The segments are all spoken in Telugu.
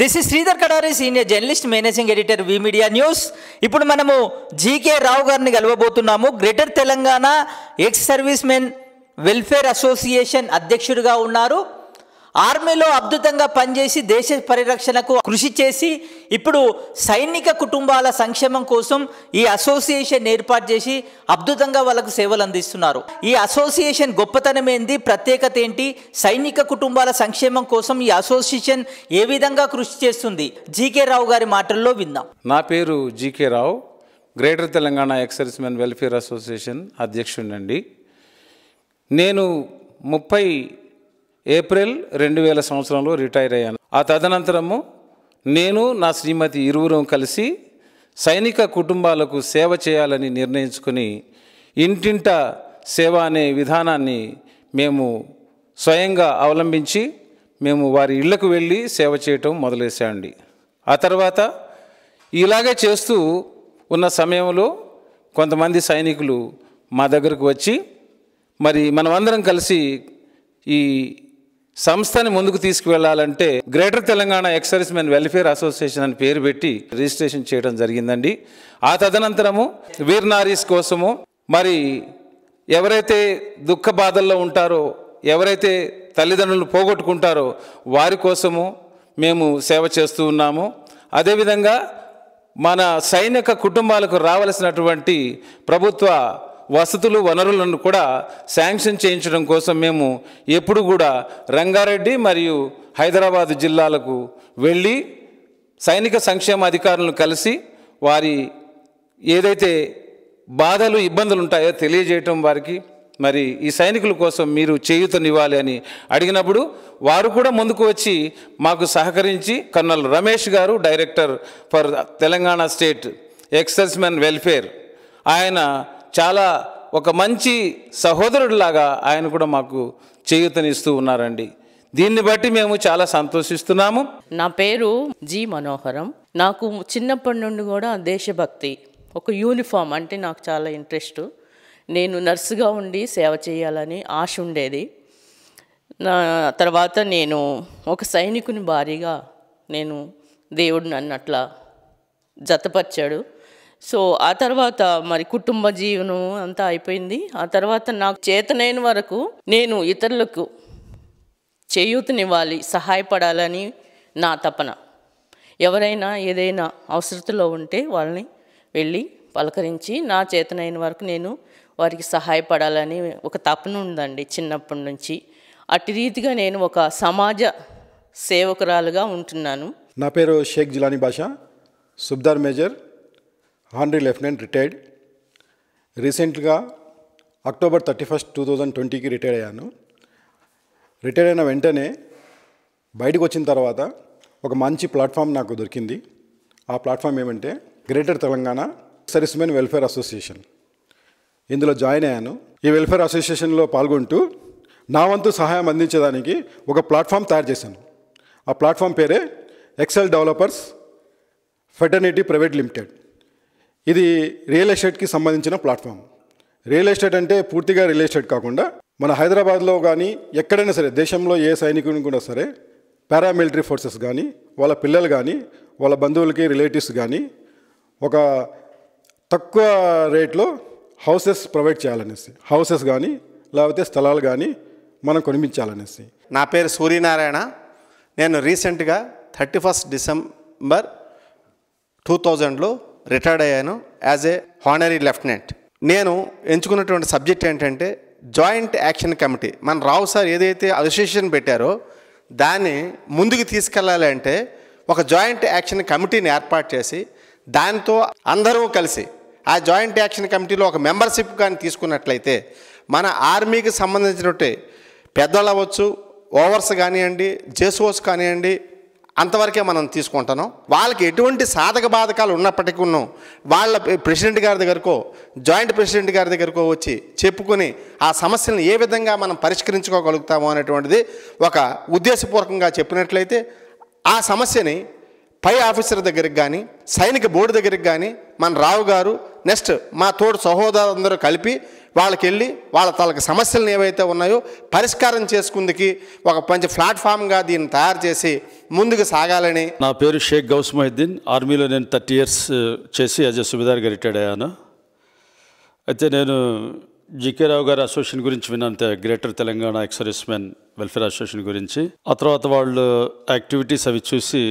this is Sridhar Kadari senior journalist managing editor V media news ఇప్పుడు మనము జీకే రావు గారిని కలవబోతున్నాము greater Telangana ex servicemen welfare association అధ్యక్షుడిగా ఉన్నారు ఆర్మీలో అద్భుతంగా పనిచేసి దేశ పరిరక్షణకు కృషి చేసి ఇప్పుడు సైనిక కుటుంబాల సంక్షేమం కోసం ఈ అసోసియేషన్ ఏర్పాటు చేసి అద్భుతంగా వాళ్ళకు సేవలు అందిస్తున్నారు ఈ అసోసియేషన్ గొప్పతనం ఏంది ప్రత్యేకత ఏంటి సైనిక కుటుంబాల సంక్షేమం కోసం ఈ అసోసియేషన్ ఏ విధంగా కృషి చేస్తుంది జీకే రావు గారి మాటల్లో విందాం నా పేరు G K Rao greater Telangana excise men welfare association అధ్యక్షుడినండి నేను ముప్పై ఏప్రిల్ రెండు వేల సంవత్సరంలో రిటైర్ అయ్యాను ఆ తదనంతరము నేను నా శ్రీమతి ఇరువురం కలిసి సైనిక కుటుంబాలకు సేవ చేయాలని నిర్ణయించుకుని ఇంటింట సేవ అనే విధానాన్ని మేము స్వయంగా అవలంబించి మేము వారి ఇళ్లకు వెళ్ళి సేవ చేయటం మొదలేసామండి ఆ తర్వాత ఇలాగే చేస్తూ ఉన్న సమయంలో కొంతమంది సైనికులు మా దగ్గరకు వచ్చి మరి మనమందరం కలిసి ఈ సంస్థని ముందుకు తీసుకువెళ్లాలంటే greater Telangana excise men welfare association అని పేరు పెట్టి రిజిస్ట్రేషన్ చేయడం జరిగిందండి ఆ తదనంతరము వీర్ నారీస్ కోసము మరి ఎవరైతే దుఃఖ బాధల్లో ఉంటారో ఎవరైతే తల్లిదండ్రులను పోగొట్టుకుంటారో వారి కోసము మేము సేవ చేస్తూ ఉన్నాము అదేవిధంగా మన సైనిక కుటుంబాలకు రావలసినటువంటి ప్రభుత్వ వసతులు వనరులను కూడా శాంక్షన్ చేయించడం కోసం మేము ఎప్పుడు కూడా రంగారెడ్డి మరియు హైదరాబాదు జిల్లాలకు వెళ్ళి సైనిక సంక్షేమ అధికారులను కలిసి వారి ఏదైతే బాధలు ఇబ్బందులు ఉంటాయో తెలియజేయటం వారికి మరి ఈ సైనికుల కోసం మీరు చేయూతనివ్వాలి అని అడిగినప్పుడు వారు కూడా ముందుకు వచ్చి మాకు సహకరించి కర్నల్ రమేష్ గారు director for Telangana state men welfare ఆయన చాలా ఒక మంచి సహోదరుడిలాగా ఆయన కూడా మాకు చేయూతనిస్తూ ఉన్నారండి దీన్ని బట్టి మేము చాలా సంతోషిస్తున్నాము నా పేరు జి మనోహరం నాకు చిన్నప్పటి నుండి కూడా దేశభక్తి ఒక యూనిఫామ్ అంటే నాకు చాలా ఇంట్రెస్ట్ నేను నర్సుగా ఉండి సేవ చేయాలని ఆశ ఉండేది నా తర్వాత నేను ఒక సైనికుని భారీగా నేను దేవుడిని అన్నట్లా జతపరిచాడు సో ఆ తర్వాత మరి కుటుంబ జీవనం అంతా అయిపోయింది ఆ తర్వాత నాకు చేతనైన వరకు నేను ఇతరులకు చేయూతనివ్వాలి సహాయపడాలని నా తపన ఎవరైనా ఏదైనా అవసరతలో ఉంటే వాళ్ళని వెళ్ళి పలకరించి నా చేతనైన వరకు నేను వారికి సహాయపడాలని ఒక తపన ఉందండి చిన్నప్పటి నుంచి అట్టి రీతిగా నేను ఒక సమాజ సేవకురాలుగా ఉంటున్నాను నా పేరు Sheikh Jilani Basha subedar major honorary lieutenant retired రీసెంట్గా October thirty first two thousand ట్వంటీకి రిటైర్ అయ్యాను రిటైర్ అయిన వెంటనే బయటకు వచ్చిన తర్వాత ఒక మంచి ప్లాట్ఫామ్ నాకు దొరికింది ఆ ప్లాట్ఫామ్ ఏమంటే greater Telangana servicemen welfare association ఇందులో జాయిన్ అయ్యాను ఈ వెల్ఫేర్ అసోసియేషన్లో పాల్గొంటూ నా వంతు సహాయం అందించడానికి ఒక ప్లాట్ఫామ్ తయారు చేశాను ఆ ప్లాట్ఫామ్ పేరే Excel Developers Fraternity private limited ఇది రియల్ ఎస్టేట్కి సంబంధించిన ప్లాట్ఫామ్ రియల్ ఎస్టేట్ అంటే పూర్తిగా రియల్ ఎస్టేట్ కాకుండా మన హైదరాబాద్లో కానీ ఎక్కడైనా సరే దేశంలో ఏ సైనికుని కూడా సరే పారామిలిటరీ ఫోర్సెస్ కానీ వాళ్ళ పిల్లలు కానీ వాళ్ళ బంధువులకి రిలేటివ్స్ కానీ ఒక తక్కువ రేట్లో హౌసెస్ ప్రొవైడ్ చేయాలనేసి హౌసెస్ కానీ లేకపోతే స్థలాలు కానీ మనం కొనిపించాలనేసి నా పేరు సూర్యనారాయణ నేను రీసెంట్గా థర్టీ ఫస్ట్ డిసెంబర్ టూ థౌజండ్లో రిటైర్డ్ అయ్యాను యాజ్ ఏ హానరీ లెఫ్టినెంట్ నేను ఎంచుకున్నటువంటి సబ్జెక్ట్ ఏంటంటే జాయింట్ యాక్షన్ కమిటీ మన రావు సార్ ఏదైతే అసోసియేషన్ పెట్టారో దాన్ని ముందుకు తీసుకెళ్ళాలి అంటే ఒక జాయింట్ యాక్షన్ కమిటీని ఏర్పాటు చేసి దాంతో అందరూ కలిసి ఆ జాయింట్ యాక్షన్ కమిటీలో ఒక మెంబర్షిప్ కానీ తీసుకున్నట్లయితే మన ఆర్మీకి సంబంధించినట్టే పెద్దలు అవ్వచ్చు ఓవర్స్ కానివ్వండి జేసోస్ కానివ్వండి అంతవరకే మనం తీసుకుంటాను వాళ్ళకి ఎటువంటి సాధక బాధకాలు ఉన్నప్పటికీ వాళ్ళ ప్రెసిడెంట్ గారి దగ్గరకో జాయింట్ ప్రెసిడెంట్ గారి దగ్గరకో వచ్చి చెప్పుకొని ఆ సమస్యలను ఏ విధంగా మనం పరిష్కరించుకోగలుగుతాము అనేటువంటిది ఒక ఉద్దేశపూర్వకంగా చెప్పినట్లయితే ఆ సమస్యని పై ఆఫీసర్ దగ్గరికి కానీ సైనిక బోర్డు దగ్గరికి కానీ మన రావు గారు నెక్స్ట్ మా తోడు సహోదరులందరూ కలిపి వాళ్ళకి వెళ్ళి వాళ్ళ తలకి సమస్యలను ఏవైతే ఉన్నాయో పరిష్కారం చేసుకుందికి ఒక మంచి ప్లాట్ఫామ్గా దీన్ని తయారు చేసి ముందుకు సాగాలని నా పేరు షేక్ గౌస్ మహిద్దీన్ ఆర్మీలో నేను థర్టీ ఇయర్స్ చేసి యాజ్ ఎ గారు రిటైర్డ్ అయ్యాను అయితే నేను జికే రావు గారి అసోసియేషన్ గురించి విన్నంత greater Telangana ex service men welfare association గురించి ఆ తర్వాత వాళ్ళు యాక్టివిటీస్ అవి చూసి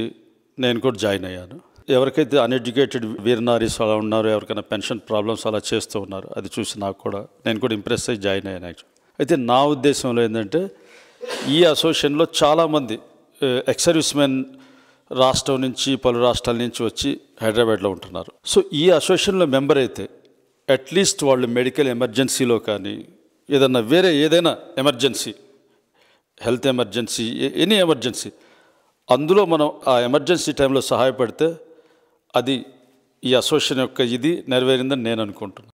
నేను కూడా జాయిన్ అయ్యాను ఎవరికైతే అన్ఎడ్యుకేటెడ్ వీరనారీస్ అలా ఉన్నారో ఎవరికైనా పెన్షన్ ప్రాబ్లమ్స్ అలా చేస్తూ ఉన్నారు అది చూసి నాకు కూడా నేను కూడా ఇంప్రెస్ అయ్యి జాయిన్ అయ్యాను యాక్చువల్ అయితే నా ఉద్దేశంలో ఏంటంటే ఈ అసోసియేషన్లో చాలామంది ఎక్స్ మెన్ రాష్ట్రం నుంచి పలు రాష్ట్రాల నుంచి వచ్చి హైదరాబాద్లో ఉంటున్నారు సో ఈ అసోసియేషన్లో మెంబర్ అయితే అట్లీస్ట్ వాళ్ళు మెడికల్ ఎమర్జెన్సీలో కానీ ఏదన్నా వేరే ఏదైనా emergency health emergency any emergency అందులో మనం ఆ ఎమర్జెన్సీ టైంలో సహాయపడితే అది ఈ అసోసియేషన్ యొక్క ఇది నెరవేరిందని నేను అనుకుంటున్నాను